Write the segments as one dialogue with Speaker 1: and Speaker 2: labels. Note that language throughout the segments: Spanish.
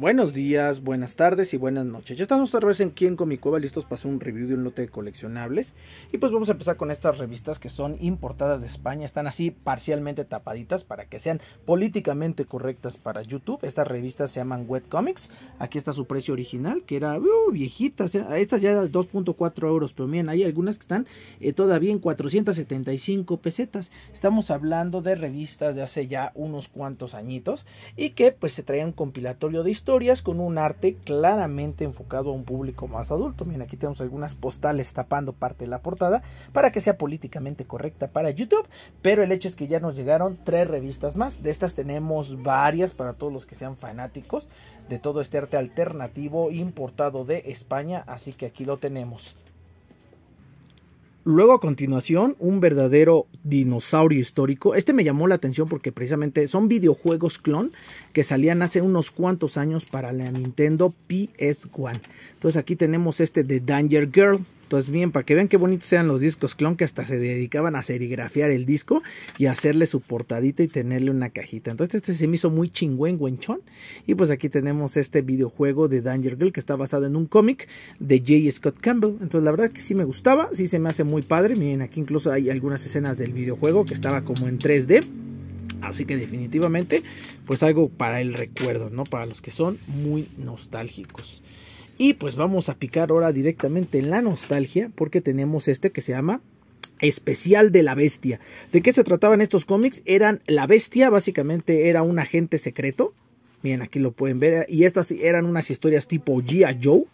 Speaker 1: Buenos días, buenas tardes y buenas noches. Ya estamos otra vez en Quién cueva listos para hacer un review de un lote de coleccionables. Y pues vamos a empezar con estas revistas que son importadas de España. Están así parcialmente tapaditas para que sean políticamente correctas para YouTube. Estas revistas se llaman Wet Comics. Aquí está su precio original que era uh, viejita. O eh, esta ya eran 2.4 euros. Pero miren, hay algunas que están eh, todavía en 475 pesetas. Estamos hablando de revistas de hace ya unos cuantos añitos. Y que pues se traían un compilatorio de historia con un arte claramente enfocado a un público más adulto. Miren, aquí tenemos algunas postales tapando parte de la portada para que sea políticamente correcta para YouTube, pero el hecho es que ya nos llegaron tres revistas más. De estas tenemos varias para todos los que sean fanáticos de todo este arte alternativo importado de España, así que aquí lo tenemos. Luego a continuación, un verdadero dinosaurio histórico. Este me llamó la atención porque precisamente son videojuegos clon que salían hace unos cuantos años para la Nintendo PS1. Entonces aquí tenemos este de Danger Girl, entonces, bien, para que vean qué bonitos sean los discos clon que hasta se dedicaban a serigrafiar el disco y hacerle su portadita y tenerle una cajita. Entonces, este se me hizo muy chingüen, Y pues aquí tenemos este videojuego de Danger Girl que está basado en un cómic de J. Scott Campbell. Entonces, la verdad que sí me gustaba, sí se me hace muy padre. Miren, aquí incluso hay algunas escenas del videojuego que estaba como en 3D. Así que definitivamente, pues algo para el recuerdo, ¿no? Para los que son muy nostálgicos. Y pues vamos a picar ahora directamente en la nostalgia porque tenemos este que se llama especial de la bestia. ¿De qué se trataban estos cómics? Eran la bestia, básicamente era un agente secreto. Miren, aquí lo pueden ver. Y estas eran unas historias tipo G.I. Joe.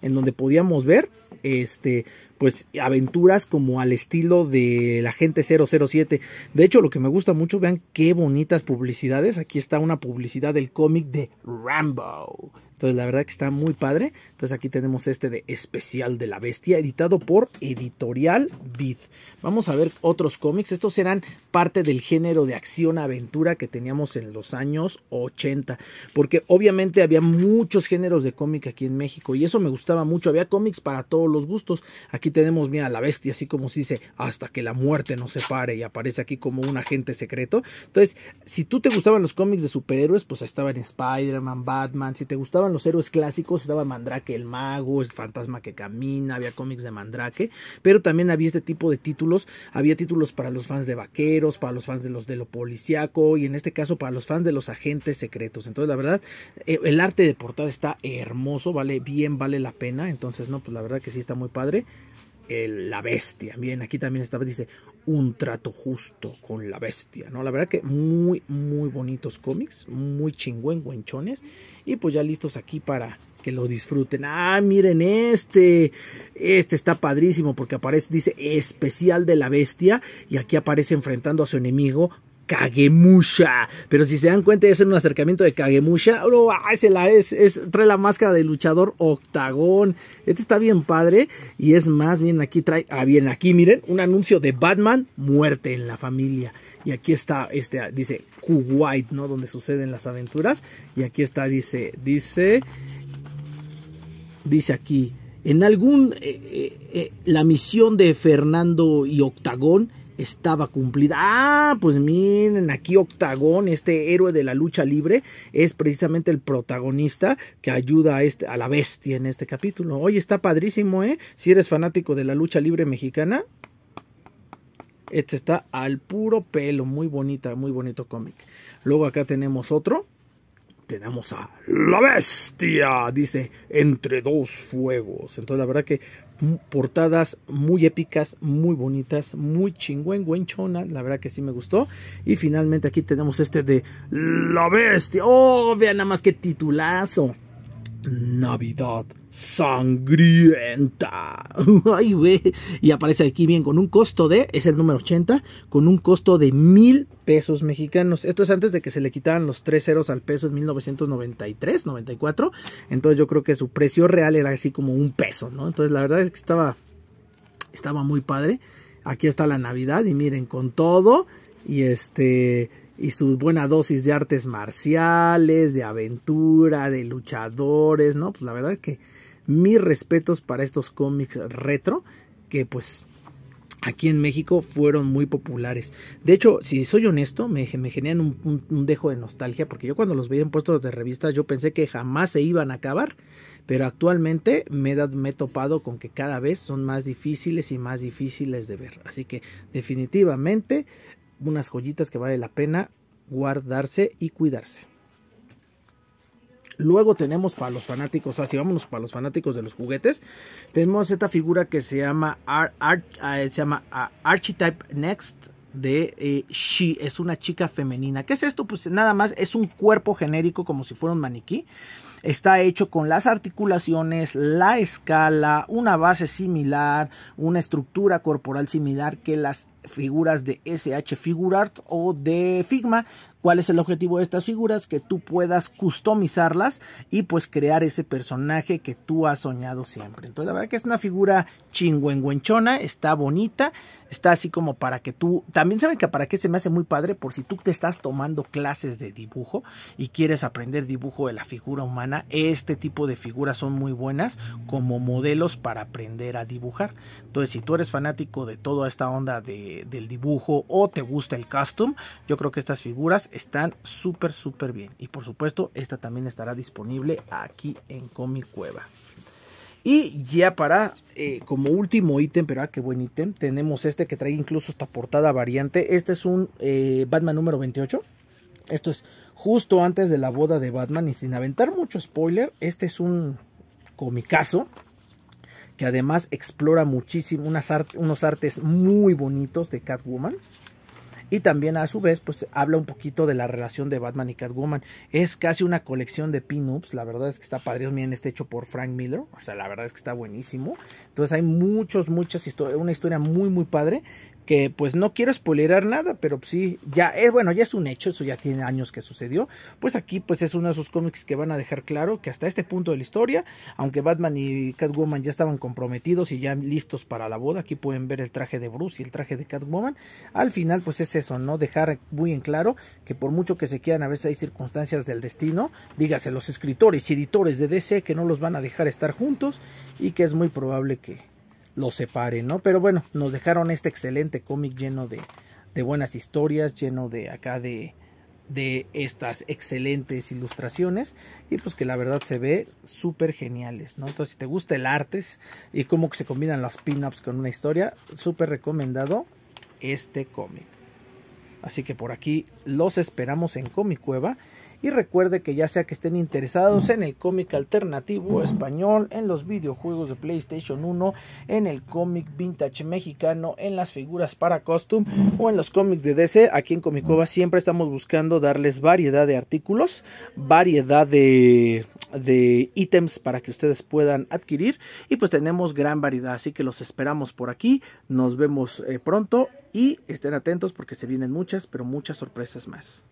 Speaker 1: En donde podíamos ver este, pues aventuras como al estilo de la gente 007. De hecho, lo que me gusta mucho, vean qué bonitas publicidades. Aquí está una publicidad del cómic de Rambo. Entonces la verdad que está muy padre. Entonces aquí tenemos este de especial de la bestia editado por Editorial Beat. Vamos a ver otros cómics. Estos eran parte del género de acción aventura que teníamos en los años 80. Porque obviamente había muchos géneros de cómic aquí en México y eso me gustaba mucho. Había cómics para todos los gustos. Aquí tenemos, mira, la bestia, así como se dice, hasta que la muerte nos separe y aparece aquí como un agente secreto. Entonces, si tú te gustaban los cómics de superhéroes, pues estaban Spider-Man, Batman. Si te gustaban los héroes clásicos, estaba Mandrake el Mago, el Fantasma que Camina, había cómics de Mandrake, pero también había este tipo de títulos, había títulos para los fans de vaqueros, para los fans de los de lo policiaco y en este caso para los fans de los agentes secretos. Entonces, la verdad, eh, el arte de portada está hermoso, vale bien, vale la pena. Entonces, no, pues la verdad que sí está muy padre. la bestia. Bien, aquí también estaba dice un trato justo con la bestia, ¿no? La verdad que muy, muy bonitos cómics, muy chingüen guenchones y pues ya listos aquí para que lo disfruten. Ah, miren este, este está padrísimo porque aparece, dice especial de la bestia y aquí aparece enfrentando a su enemigo Kagemusha. Pero si se dan cuenta, es en un acercamiento de Kagemusha. Oh, ah, es, trae la máscara de luchador octagón. Este está bien padre. Y es más, bien aquí trae, ah, bien aquí, miren, un anuncio de Batman, muerte en la familia. Y aquí está, este, dice Kuwait, ¿no? Donde suceden las aventuras. Y aquí está, dice, dice, dice aquí. En algún, eh, eh, eh, la misión de Fernando y Octagón estaba cumplida. Ah, pues miren, aquí Octagón, este héroe de la lucha libre, es precisamente el protagonista que ayuda a, este, a la bestia en este capítulo. Oye, está padrísimo, ¿eh? Si eres fanático de la lucha libre mexicana, este está al puro pelo, muy bonita, muy bonito cómic. Luego acá tenemos otro. Tenemos a la bestia, dice, entre dos fuegos. Entonces la verdad que portadas muy épicas, muy bonitas, muy güenchona. la verdad que sí me gustó. Y finalmente aquí tenemos este de La Bestia. Oh, vean nada más que titulazo. Navidad sangrienta. Ay, Y aparece aquí bien con un costo de, es el número 80, con un costo de mil pesos mexicanos. Esto es antes de que se le quitaran los tres ceros al peso en 1993, 94. Entonces yo creo que su precio real era así como un peso, ¿no? Entonces la verdad es que estaba, estaba muy padre. Aquí está la Navidad y miren, con todo. Y este y su buena dosis de artes marciales, de aventura, de luchadores, ¿no? Pues la verdad que mis respetos para estos cómics retro que pues aquí en México fueron muy populares. De hecho, si soy honesto, me, me generan un, dejo de nostalgia, porque yo cuando los veía en puestos de revistas, yo pensé que jamás se iban a acabar, pero actualmente me he topado con que cada vez son más difíciles y más difíciles de ver. Así que definitivamente unas joyitas que vale la pena guardarse y cuidarse. Luego tenemos para los fanáticos, así vámonos para los fanáticos de los juguetes. Tenemos esta figura que se llama, ah, eh, se llama ah, Archetype Next de eh, She, es una chica femenina. ¿Qué es esto? Pues nada más es un cuerpo genérico como si fuera un maniquí Está hecho con las articulaciones, la escala, una base similar, una estructura corporal similar que las figuras de SH Figurart o de Figma. ¿Cuál es el objetivo de estas figuras? Que tú puedas customizarlas y pues crear ese personaje que tú has soñado siempre. Entonces la verdad que es una figura chingüengüenchona, está bonita, está así como para que tú... También saben que para qué se me hace muy padre por si tú te estás tomando clases de dibujo y quieres aprender dibujo de la figura humana este tipo de figuras son muy buenas como modelos para aprender a dibujar. Entonces, si tú eres fanático de toda esta onda del dibujo o te gusta el custom, yo creo que estas figuras están súper, súper bien. Y por supuesto, esta también estará disponible aquí en Comic Cueva. Y ya para, eh, como último ítem, pero ah, qué buen ítem, tenemos este que trae incluso esta portada variante. Este es un eh, Batman número 28. Esto es justo antes de la boda de Batman y sin aventar mucho spoiler, este es un comicazo que además explora muchísimo unos artes muy bonitos de Catwoman. Y también a su vez, pues habla un poquito de la relación de Batman y Catwoman. Es casi una colección de pin-ups. La verdad es que está padre. Miren, este hecho por Frank Miller. O sea, la verdad es que está buenísimo. Entonces hay muchos, muchas historias. Una historia muy, muy padre que pues no quiero spoilerar nada, pero pues sí, ya es, eh, bueno, ya es un hecho, eso ya tiene años que sucedió, pues aquí pues es uno de esos cómics que van a dejar claro que hasta este punto de la historia, aunque Batman y Catwoman ya estaban comprometidos y ya listos para la boda, aquí pueden ver el traje de Bruce y el traje de Catwoman, al final pues es eso, ¿no? Dejar muy en claro que por mucho que se quieran, a veces hay circunstancias del destino, dígase los escritores y editores de DC que no los van a dejar estar juntos y que es muy probable que lo separen, ¿no? Pero bueno, nos dejaron este excelente cómic lleno de, buenas historias, lleno de acá de, de estas excelentes ilustraciones y pues que la verdad se ve súper geniales, ¿no? Entonces si te gusta el arte y cómo se combinan las pin-ups con una historia, súper recomendado este cómic. Así que por aquí los esperamos en Comic Cueva y recuerde que ya sea que estén interesados en el cómic alternativo español, en los videojuegos de PlayStation 1, en el cómic vintage mexicano, en las figuras para costume o en los cómics de DC, aquí en Comicova siempre estamos buscando darles variedad de artículos, variedad de, de ítems para que ustedes puedan adquirir y pues tenemos gran variedad, así que los esperamos por aquí, nos vemos eh, pronto y estén atentos porque se vienen muchas, pero muchas sorpresas más.